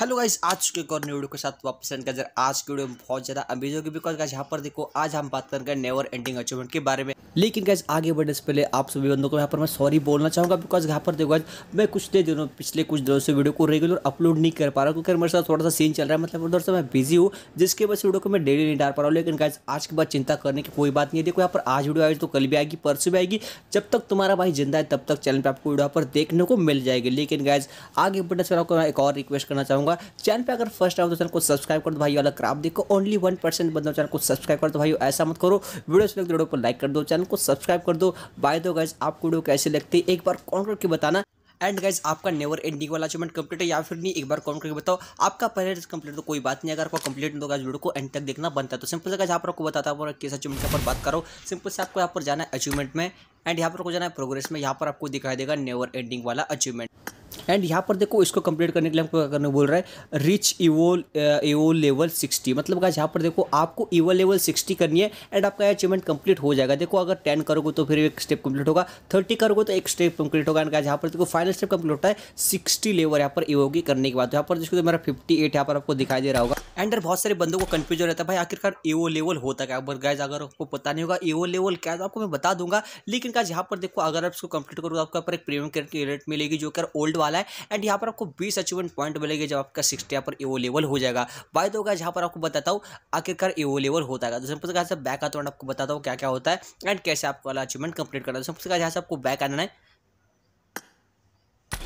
hello guys आज के एक और न्यू वीडियो के साथ वापस एंड कर आज की वीडियो में बहुत ज़्यादा अमीज होगी बिकॉज गाइस यहाँ पर देखो आज हम बात करेंगे नेवर एंडिंग अचीवमेंट के बारे में लेकिन गाइस आगे बढ़ने से पहले आप सभी बंदों को यहाँ पर मैं सॉरी बोलना चाहूँगा बिकॉज यहाँ पर देखो मैं कुछ दे दिनों पिछले कुछ दिनों से वीडियो को रेगुलर अपलोड नहीं कर पा रहा क्योंकि मेरे साथ थोड़ा सा सीन चल रहा है मतलब उधर से मैं बिजी हूँ जिसके वजह से वीडियो को मैं डेली नहीं डाल पा रहा हूँ लेकिन गाइज आज के बाद चिंता करने की कोई बात नहीं है देखो यहाँ पर आज वीडियो आएगी तो कल भी आएगी परसों भी आएगी जब तक तुम्हारा भाई जिंदा है तब तक चैनल पर आपको वीडियो पर देखने को मिल जाएगी लेकिन गाइज आगे बढ़ने से आपको एक और रिक्वेस्ट करना चाहूँगा करूंगा चैनल पर अगर फर्स्ट आओ तो चैनल को सब्सक्राइब कर दो भाई वाला क्राफ देखो ओनली वन परसेंट बंदो चैनल को सब्सक्राइब कर दो भाई ऐसा मत करो वीडियो से वीडियो को लाइक कर दो चैनल को सब्सक्राइब कर दो बाय दो गाइज आपको वीडियो कैसे लगती है एक बार कॉमेंट करके बताना एंड गाइज आपका नेवर एंडिंग वाला अचीवमेंट कंप्लीट है या फिर नहीं एक बार कॉमेंट करके बताओ आपका पहले कंप्लीट तो कोई बात नहीं अगर आपको कंप्लीट नहीं तो गाइज वीडियो को एंड तक देखना बनता है तो सिंपल से गाइज आप आपको बताता हूँ किस अचीवमेंट के ऊपर बात करो सिंपल से आपको यहाँ पर जाना है अचीवमेंट में एंड यहाँ पर आपको जाना है प्रोग्रेस में यहाँ पर आपको दिखाई देगा नेवर एंडिंग वाला अचीवमेंट एंड यहाँ पर देखो इसको कंप्लीट करने के लिए हमको क्या करने बोल रहा है रिच इवोल एवो लेवल सिक्सटी मतलब क्या यहाँ पर देखो आपको इवो लेवल सिक्सटी करनी है एंड आपका अचीवमेंट कंप्लीट हो जाएगा देखो अगर टेन करोगे तो फिर एक स्टेप कंप्लीट होगा थर्टी करोगे तो एक स्टेप कंप्लीट होगा एंड क्या यहाँ पर देखो फाइनल स्टेप कंप्लीट होता है सिक्सटी लेवल यहाँ पर ईवो की करने के बाद तो यहाँ पर देखो तो मेरा फिफ्टी एट यहाँ पर आपको दिखाई दे रहा होगा एंड बहुत सारे बंदों को कंफ्यूजन रहता है भाई आखिरकार एओ लेवल होता क्या बट गाइज अगर आपको पता नहीं होगा एओ लेवल क्या है तो आपको मैं बता दूंगा लेकिन गाइज यहाँ पर देखो अगर आप इसको कंप्लीट करोगे तो आपको यहाँ पर एक प्रीमियम कैरेट की रेट मिलेगी जो कि ओल्ड वाला है एंड यहाँ पर आपको बीस अचीवमेंट पॉइंट मिलेगी जब आपका सिक्सटी यहाँ पर एओ लेवल हो जाएगा बाय दो गाइज यहाँ पर आपको बताता हूँ आखिरकार एओ लेवल होता है सिंपल तो से बैक आता हूँ आपको बताता हूँ क्या क्या होता है एंड कैसे आपको वाला अचीवमेंट कंप्लीट करना है तो सिंपल गाइज यहाँ से आपको बैक आना है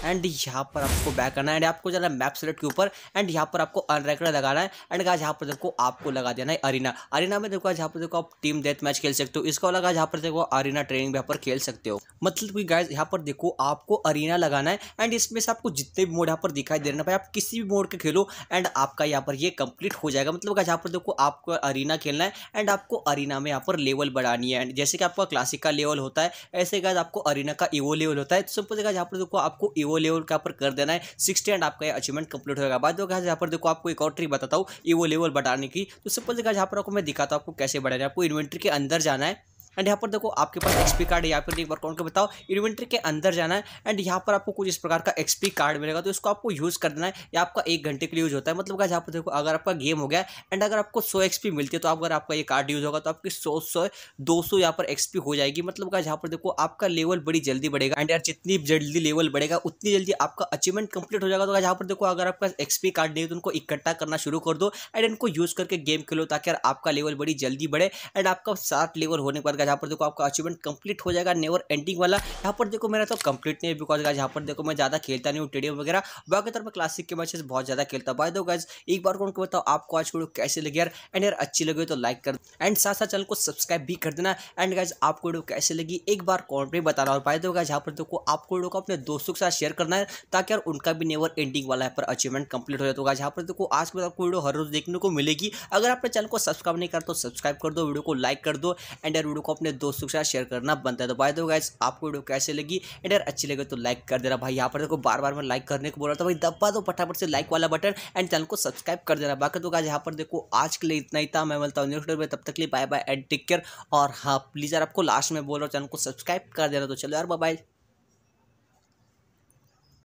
एंड यहाँ पर आपको बैक करना है एंड आपको जाना है मैप सेलेक्ट के ऊपर एंड यहाँ पर आपको अनरेकर्ड लगाना है एंड गाज यहाँ पर देखो आपको लगा देना है अरीना अरीना में देखो यहाँ पर देखो आप टीम डेथ मैच खेल सकते हो इसका लगा यहाँ पर देखो अरीना ट्रेनिंग यहाँ पर खेल सकते हो मतलब कि गाय यहाँ पर देखो आपको अरीना लगाना है एंड इसमें से आपको जितने भी मोड यहाँ पर दिखाई दे रहे भाई आप किसी भी मोड के खेलो एंड आपका यहाँ पर ये कंप्लीट हो जाएगा मतलब यहाँ पर देखो आपको अरीना खेलना है एंड आपको अरीना में यहाँ पर लेवल बढ़ानी है एंड जैसे कि आपका क्लासिक का लेवल होता है ऐसे गाज आपको अरीना का इवो लेवल होता है सिंपल जगह जहाँ पर देखो आपको इवो वो लेवल का पर कर देना है सिक्सटी एंड आपका अचीवमेंट कंप्लीट होगा बाद में यहाँ पर देखो आपको एक और ट्रिक बताता हूँ ये वो लेवल बढ़ाने की तो सिंपल जगह यहाँ पर आपको मैं दिखाता हूँ आपको कैसे बढ़ाना है आपको इन्वेंट्री के अंदर जाना है एंड यहाँ पर देखो आपके पास एक्सपी कार्ड है यहाँ पर एक बार कौन को बताओ इन्वेंट्री के अंदर जाना है एंड यहाँ पर आपको कुछ इस प्रकार का एक्सपी कार्ड मिलेगा तो इसको आपको यूज़ कर देना है या आपका एक घंटे के लिए यूज़ होता है मतलब यहाँ पर देखो अगर आपका गेम हो गया एंड अगर आपको सौ एक्सपी मिलती है तो अगर आपका ये कार्ड यूज़ होगा तो आपकी सौ सौ दो सौ यहाँ पर एक्सपी हो जाएगी मतलब यहाँ पर देखो आपका लेवल बड़ी जल्दी बढ़ेगा एंड यार जितनी जल्दी लेवल बढ़ेगा उतनी जल्दी आपका अचीवमेंट कंप्लीट हो जाएगा तो यहाँ पर देखो अगर आपका एक्सपी कार्ड नहीं है तो उनको इकट्ठा करना शुरू कर दो एंड इनको यूज़ करके गेम खेलो ताकि यार आपका लेवल बड़ी जल्दी बढ़े एंड आपका सात लेवल होने के बाद जाएगा जहाँ पर देखो आपका अचीवमेंट कंप्लीट हो जाएगा नेवर एंडिंग वाला यहाँ पर देखो मेरा तो कंप्लीट नहीं है बिकॉज गाइज यहाँ पर देखो मैं ज़्यादा खेलता नहीं हूँ टेडियम वगैरह बाकी तरफ तो क्लासिक के मैचेस बहुत ज़्यादा खेलता बाय दो गाइज एक बार को बताओ आपको आज वीडियो कैसे लगे यार एंड यार अच्छी लगे तो लाइक कर एंड साथ साथ चैनल को सब्सक्राइब भी कर देना एंड गाइज आपको वीडियो कैसे लगी एक बार कॉमेंट में बताना और बाय दो गाइज यहाँ पर देखो आपको वीडियो को अपने दोस्तों के साथ शेयर करना है ताकि यार उनका भी नेवर एंडिंग वाला है पर अचीवमेंट कंप्लीट हो जाए तो गाइज यहाँ पर देखो आज के बाद आपको वीडियो हर रोज देखने को मिलेगी अगर आपने चैनल को सब्सक्राइब नहीं करता तो सब्सक्राइब कर दो वीडियो को लाइक कर दो एंड यार वीडियो को अपने दोस्तों के साथ शेयर करना बनता है तो बाय दो गाइज आपको वीडियो कैसे लगी एंड यार अच्छी लगे तो लाइक कर देना भाई यहाँ पर देखो बार बार मैं लाइक करने को बोल रहा था भाई दबा दो फटाफट से लाइक वाला बटन एंड चैनल को सब्सक्राइब कर देना बाकी तो गाइज यहाँ पर देखो आज के लिए इतना ही था मैं बोलता हूँ न्यूज में तब तक लिए bye bye and take care और हाँ प्लीज़ यार आपको लास्ट में बोल रहा हूँ चैनल को सब्सक्राइब कर देना तो चलो यार बाय